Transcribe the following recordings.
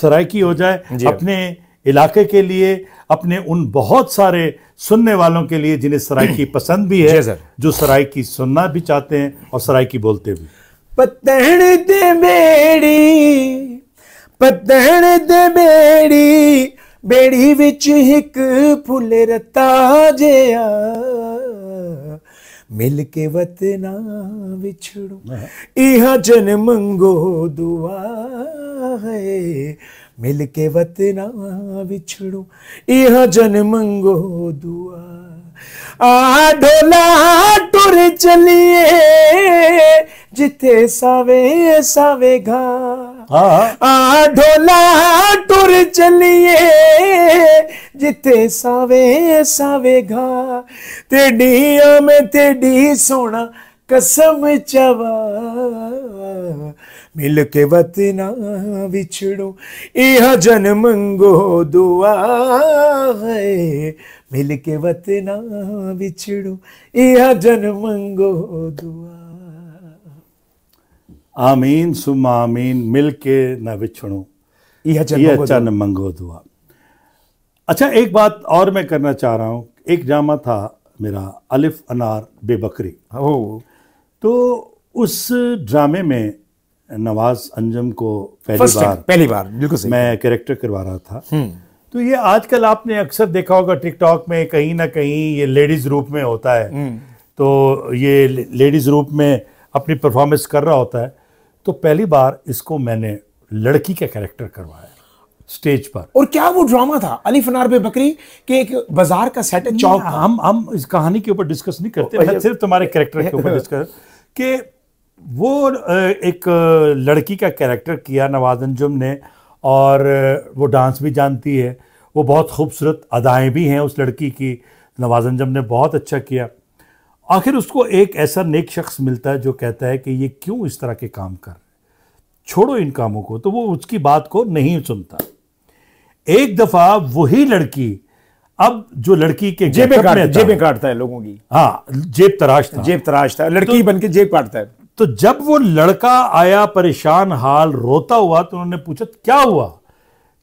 सरायकी हो जाए अपने इलाके के लिए अपने उन बहुत सारे सुनने वालों के लिए जिन्हें सरायकी पसंद भी है जो सरायकी सुनना भी चाहते हैं और सरायकी बोलते भी पतण दे बेड़ी पतण दे बेड़ी बेड़ी विच एक फुल रता जया मिल के वतना विछड़ो इहा जन मंगो दुआ है मिल के वतना बिछड़ो इहा जन मंगो दुआ आ ढोला टुर चलिए जिथे सावे सावे घा हाँ, हाँ। आ ढोला दूर चलिए जिथे सावे सावेगा तेडिया में तेडी सोना कसम चवा मिल के वतना बिछड़ो यह जन मंगो दुआ है मिल के वतना बिछड़ो यह जन मंगो दुआ आमीन सुमा आमीन मिल के न बिछड़ो यह चरण मंगोद हुआ अच्छा एक बात और मैं करना चाह रहा हूँ एक ड्रामा था मेरा अलिफ अनार बेबकरी हो तो उस ड्रामे में नवाज अंजम को पहली बार पहली बार बिल्कुल मैं कैरेक्टर करवा रहा था हम्म। तो ये आजकल आपने अक्सर देखा होगा टिकटॉक में कहीं ना कहीं ये लेडीज रूप में होता है हम्म। तो ये लेडीज रूप में अपनी परफॉर्मेंस कर रहा होता है तो पहली बार इसको मैंने लड़की का कैरेक्टर करवाया स्टेज पर और क्या वो ड्रामा था अली फनार बे बकरी के एक बाजार का सेट है चौक हम हम इस कहानी के ऊपर डिस्कस नहीं करते मैं सिर्फ तुम्हारे कैरेक्टर के ऊपर डिस्कस कि वो एक लड़की का कैरेक्टर किया नवाज अंजुम ने और वो डांस भी जानती है वो बहुत खूबसूरत अदाएँ भी हैं उस लड़की की नवाज अंजुम ने बहुत अच्छा किया आखिर उसको एक ऐसा नेक शख्स मिलता है जो कहता है कि ये क्यों इस तरह के काम कर रहे छोड़ो इन कामों को तो वो उसकी बात को नहीं सुनता एक दफा वही लड़की अब जो लड़की के जेबें जेबें काटता है लोगों की हाँ जेब तराशता जेब तराशता है लड़की तो, बन के जेब काटता है तो जब वो लड़का आया परेशान हाल रोता हुआ तो उन्होंने पूछा क्या हुआ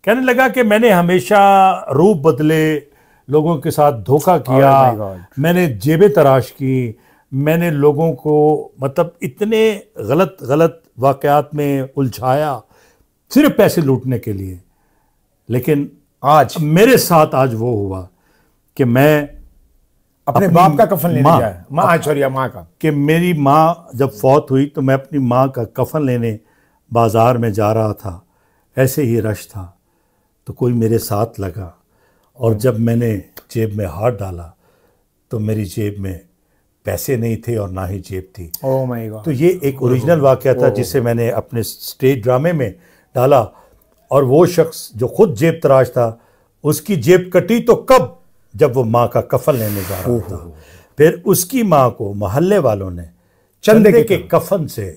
कहने लगा कि मैंने हमेशा रूप बदले लोगों के साथ धोखा oh किया मैंने जेबें तराश की मैंने लोगों को मतलब इतने गलत गलत वाक़ात में उलझाया सिर्फ पैसे लूटने के लिए लेकिन आज मेरे साथ आज वो हुआ कि मैं अपने बाप का कफन लेने माँ, माँ सॉरी हाँ, माँ का कि मेरी माँ जब फौत हुई तो मैं अपनी माँ का कफन लेने बाज़ार में जा रहा था ऐसे ही रश था तो कोई मेरे साथ लगा और जब मैंने जेब में हाथ डाला तो मेरी जेब में पैसे नहीं थे और ना ही जेब थी oh my God. तो ये एक ओरिजिनल वाक्य था oh. जिसे मैंने अपने स्टेज ड्रामे में डाला और वो शख्स जो खुद जेब तराश था उसकी जेब कटी तो कब जब वो माँ का कफल लेने जा रहा था oh. फिर उसकी माँ को मोहल्ले वालों ने चंदे के, के कफन से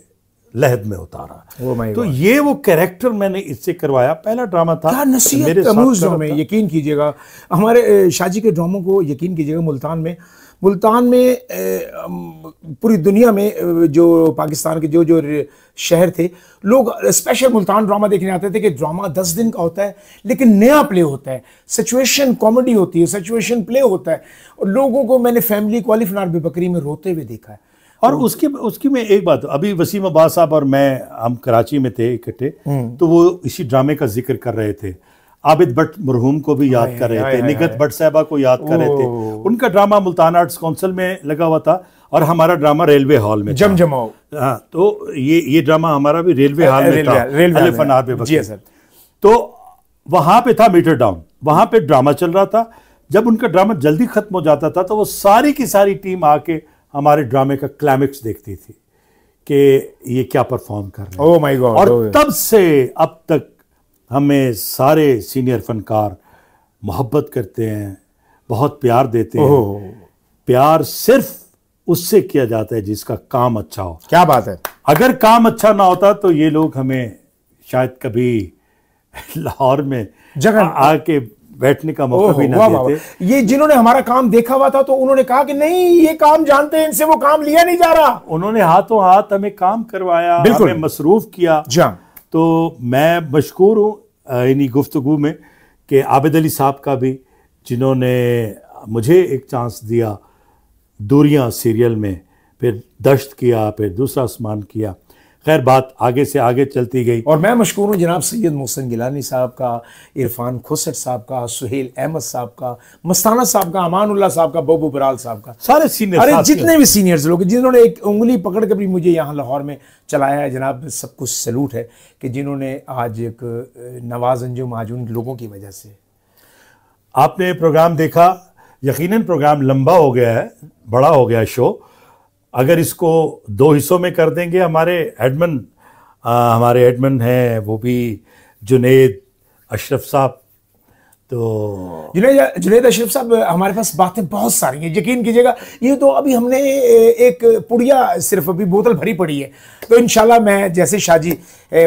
लहद में उतारा oh तो ये वो कैरेक्टर मैंने इससे करवाया पहला ड्रामा था क्या मेरे में यकीन कीजिएगा हमारे शाजी के ड्रामों को यकीन कीजिएगा मुल्तान में मुल्तान में पूरी दुनिया में जो पाकिस्तान के जो जो शहर थे लोग स्पेशल मुल्तान ड्रामा देखने आते थे कि ड्रामा दस दिन का होता है लेकिन नया प्ले होता है सिचुएशन कॉमेडी होती है सिचुएशन प्ले होता है और लोगों को मैंने फैमिली को अलिफ नार बकरी में रोते हुए देखा है और तो उसके उसकी में एक बात अभी वसीम अब्बास साहब और मैं हम कराची में थे इकट्ठे हम्म। तो वो इसी ड्रामे का जिक्र कर रहे थे आबिद भट्ट मरहूम को भी याद कर रहे थे निगत भट्ट साहबा को याद कर रहे थे उनका ड्रामा मुल्तान आर्ट्स काउंसिल में लगा हुआ था और हमारा ड्रामा रेलवे हॉल में जम जमाओ हाँ तो ये ये ड्रामा हमारा भी रेलवे हॉल में था रेलवे हाँ, सर तो वहाँ पे था मीटर डाउन वहाँ पे ड्रामा चल रहा था जब उनका ड्रामा जल्दी ख़त्म हो जाता था तो वो सारी की सारी टीम आके हमारे ड्रामे का क्लाइमेक्स देखती थी कि ये क्या परफॉर्म कर रहे हैं oh और oh तब से अब तक हमें सारे सीनियर फनकार मोहब्बत करते हैं बहुत प्यार देते हैं प्यार सिर्फ उससे किया जाता है जिसका काम अच्छा हो क्या बात है अगर काम अच्छा ना होता तो ये लोग हमें शायद कभी लाहौर में जगह आके बैठने का मौका भी ना देते ये जिन्होंने हमारा काम देखा हुआ था तो उन्होंने कहा कि नहीं ये काम जानते हैं इनसे वो काम लिया नहीं जा रहा उन्होंने हाथों हाथ हमें काम करवाया हमें मसरूफ किया तो मैं मशहूर हूँ इन्हीं गुफ्तु में कि आबिद अली साहब का भी जिन्होंने मुझे एक चांस दिया दूरियाँ सीरियल में फिर दश्त किया फिर दूसरा आसमान किया खैर बात आगे से आगे चलती गई और मैं मशहूर हूँ जनाब सैयद मोहसिन गिलानी साहब का इरफान खुसर साहब का सुहेल अहमद साहब का मस्ताना साहब का अमानुल्ला साहब का बबू बराल साहब का सारे सीनियर अरे जितने भी सीनियर्स लोग जिन्होंने एक उंगली पकड़ के भी मुझे यहाँ लाहौर में चलाया है जनाब सब कुछ सलूट है कि जिन्होंने आज एक नवाज अंजुम आज उन लोगों की वजह से आपने प्रोग्राम देखा यकीनन प्रोग्राम लंबा हो गया है बड़ा हो गया शो अगर इसको दो हिस्सों में कर देंगे हमारे एडमन हमारे एडमन हैं वो भी जुनेद अशरफ साहब तो जुनेद जुनेद अशरफ साहब हमारे पास बातें बहुत सारी हैं यकीन कीजिएगा ये तो अभी हमने एक पुड़िया सिर्फ अभी बोतल भरी पड़ी है तो इन मैं जैसे शाहजी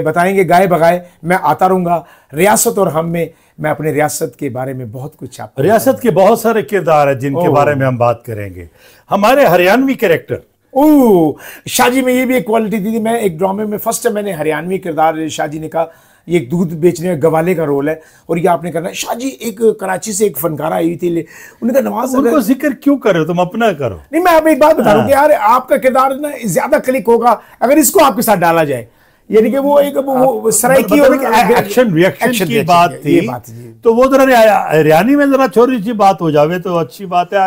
बताएंगे गाय बगाए मैं आता रहूँगा रियासत और हम में मैं अपने रियासत के बारे में बहुत कुछ आप रियासत के बहुत सारे किरदार हैं जिनके बारे में हम बात करेंगे हमारे हरियाणवी कैरेक्टर ओह शाहजी में ये भी एक क्वालिटी थी, थी मैं एक ड्रामे में फर्स्ट टाइम मैंने हरियाणवी किरदार शाहजी ने कहा ये एक दूध बेचने का गवाले का रोल है और ये आपने करना शाहजी एक कराची से एक फनकारा आई थी उन्होंने कहा नवाज उनको जिक्र क्यों कर रहे हो तुम अपना करो नहीं मैं आप एक बात बता रहा हूँ हाँ। यार आपका किरदार ना ज्यादा क्लिक होगा अगर इसको आपके साथ डाला जाए यानी कि वो हम्म। एक वो सराय मतलब की और मतलब एक्शन रिएक्शन की बात थी तो वो जरा हरियाणी में जरा छोरी सी बात हो जावे तो अच्छी बात है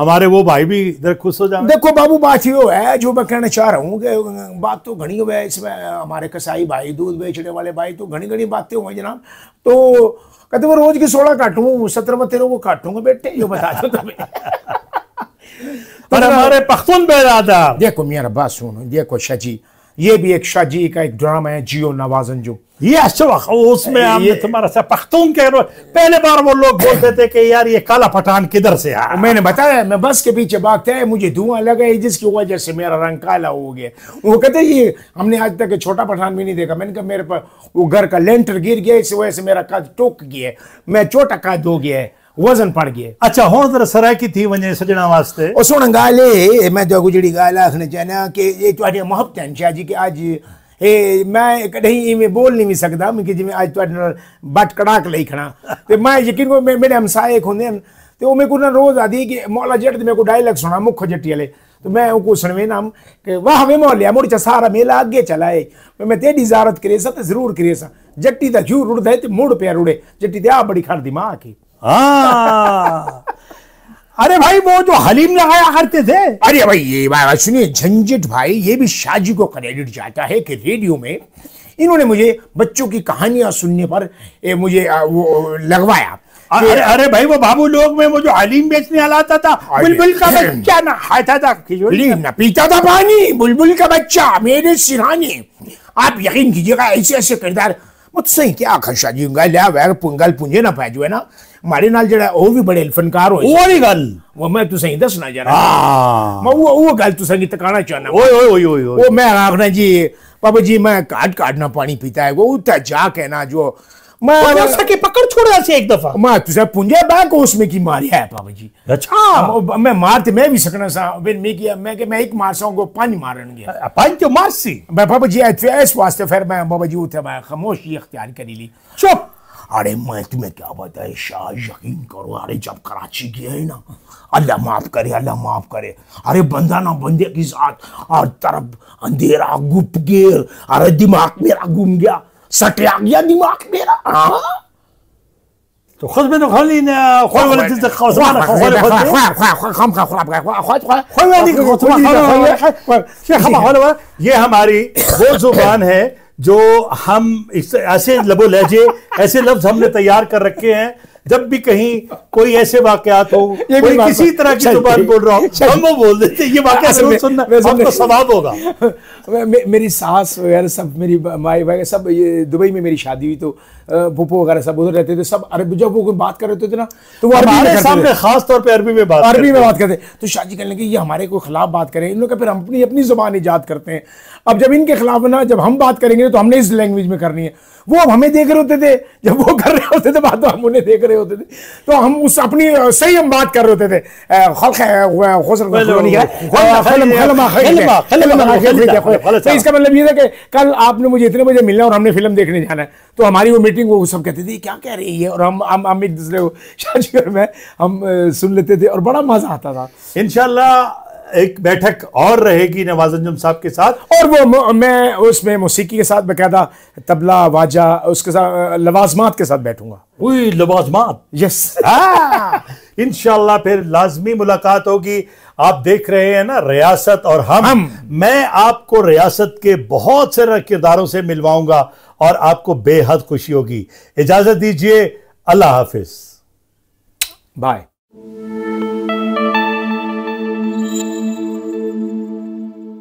हमारे वो भाई भी इधर खुश हो जाए देखो बाबू बात ये है जो मैं कहना चाह रहा हूँ कि बात तो घनी हुआ है इसमें हमारे कसाई भाई दूध बेचने वाले भाई तो घनी घनी बातें हुई जनाब तो कहते वो रोज की सोलह काटू सत्रह बतेरों को काटूंगा बेटे जो बता दो तुम्हें पर हमारे पख्तून बहरा था देखो मियाँ बात सुनो देखो शाह जी ये भी एक शाहजी का एक ड्रामा है जियो नवाजन जो ये अच्छा उसमें हमने तुम्हारा सा पख्तून के पहले बार वो लोग बोलते थे कि यार ये काला पठान किधर से आया मैंने बताया मैं बस के पीछे भागते है मुझे धुआं लगा है जिसकी वजह से मेरा रंग काला हो गया वो कहते ये हमने आज तक छोटा पठान भी नहीं देखा मैंने कहा मेरे पर वो घर का लेंटर गिर गया इस वजह से मेरा काद टूक गया मैं छोटा काद हो गया है वज़न पड़ गए अच्छा हो तो सराय की थी वने सजना वास्ते ओ सुन गाल मैं तो गुजड़ी गाल आखने चाहना कि ये तुम्हारी मोहब्बत है शाह जी कि आज हे मैं कहीं इवें बोल नहीं भी सकदा मैं जिमें आज तुम्हारे बट कड़ाक ले खड़ा तो मैं यकीन को मेरे हमसाए एक होंगे तो वो मेरे को ना रोज आती कि मौला जट मेरे को डायलॉग सुना मुख जट्टी वाले तो मैं उनको सुनवे नाम कि वाह वे मौलिया मुड़ सारा मेला आगे है मैं तेरी जारत करे सा तो जरूर करे सा जट्टी तो क्यों रुड़ है तो मुड़ पे रुड़े जट्टी ते आ बड़ी खड़ दिमाग की हाँ। अरे भाई वो जो हलीम लगाया करते थे अरे भाई ये बात सुनिए झंझट भाई ये भी शाजी को क्रेडिट जाता है कि रेडियो में इन्होंने मुझे बच्चों की कहानियां सुनने पर ए, मुझे आ, वो लगवाया अरे अरे भाई वो बाबू लोग में वो जो हलीम बेचने वाला आता था बुलबुल का बच्चा ना खाता हाँ, था ना पीता था पानी बुलबुल का बच्चा मेरे सिरानी आप यकीन कीजिएगा ऐसे ऐसे किरदार मुझसे क्या खर्चा जी पुंगल पुंजे ना पाए ना ਮਾੜੇ ਨਾਲ ਜਿਹੜਾ ਉਹ ਵੀ ਬੜੇ ਫਨਕਾਰ ਹੋਏ ਉਹ ਵਾਲੀ ਗੱਲ ਉਹ ਮੈਂ ਤੁਸੀਂ ਦੱਸਣਾ ਜਰਾ ਮੈਂ ਉਹ ਉਹ ਗੱਲ ਤੁਸੀਂ ਟਿਕਾਣਾ ਚਾਹਨਾ ਓਏ ਓਏ ਓਏ ਓਏ ਉਹ ਮੈਂ ਆਖਣਾ ਜੀ ਬਾਬਾ जी मैं काट काटना पानी पीता है वो उतना जा कहना जो मैं तो के पकड़ छोड़ा से एक दफा मैं तुझे पुंजे बैंक उसमें की मारी है बाबा जी अच्छा मैं मार ते मैं भी सकना सा फिर मैं किया मैं के मैं एक मार सा को पानी मारन गया पानी तो मार मैं बाबा जी ऐसे वास्ते फिर मैं बाबा जी उठे मैं खामोशी इख्तियार करी ली चुप अरे मैं तुम्हें क्या बताए शाह यकीन करो अरे जब कराची गया है ना अल्लाह माफ़ करे अल्लाह माफ़ करे अरे बंदा ना बंदे के साथ और तरफ अंधेरा गुप गेर अरे दिमाग मेरा घूम गया सटया गया दिमाग मेरा हाँ तो خذ منه خلينا خوي ولا تزق خوي خوي خوي خوي خوي خوي خوي خوي خوي خوي خوي خوي خوي خوي ये हमारी वो जुबान है जो हम इस ऐसे लबो लहजे ऐसे लफ्ज हमने तैयार कर रखे हैं जब भी कहीं कोई ऐसे वाकयात हो कोई किसी तरह की जुबान बोल रहा हो हम वो बोल देते ये वाक्य जरूर सुनना आपको सवाब होगा मेरी सास वगैरह सब मेरी माई वगैरह सब ये दुबई में मेरी शादी हुई तो पुप्पो वगैरह सब उधर रहते थे सब अरबी जब वो बात कर रहे थे ना तो वो हमारे सामने खास तौर पर अरबी में बात अरबी में बात करते तो शादी करने की ये हमारे को खिलाफ बात करें इन लोग फिर हम अपनी अपनी जुबान ईजाद करते हैं अब जब इनके खिलाफ ना जब हम बात करेंगे तो हमने इस लैंग्वेज में करनी है वो अब हमें देख रहे होते थे जब वो कर रहे होते थे बात तो हम उन्हें देख रहे रहे होते थे तो हम उस अपनी सही हम बात कर रहे होते थे तो इसका मतलब ये था कि कल आपने मुझे इतने बजे मिलना और हमने फिल्म देखने जाना है तो हमारी वो मीटिंग वो सब कहते थे क्या कह रही है और हम हम हम एक दूसरे को शादी में हम सुन लेते थे और बड़ा मजा आता था इनशाला एक बैठक और रहेगी नवाज अंजम साहब के साथ और वो मैं उसमें मौसीकी के साथ बकायदा तबला वाजा उसके साथ लवाजमात के साथ बैठूंगा वही लवाजमात यस इन फिर लाजमी मुलाकात होगी आप देख रहे हैं ना रियासत और हम, हम। मैं आपको रियासत के बहुत से किरदारों से मिलवाऊंगा और आपको बेहद खुशी होगी इजाजत दीजिए अल्लाह हाफिज बाय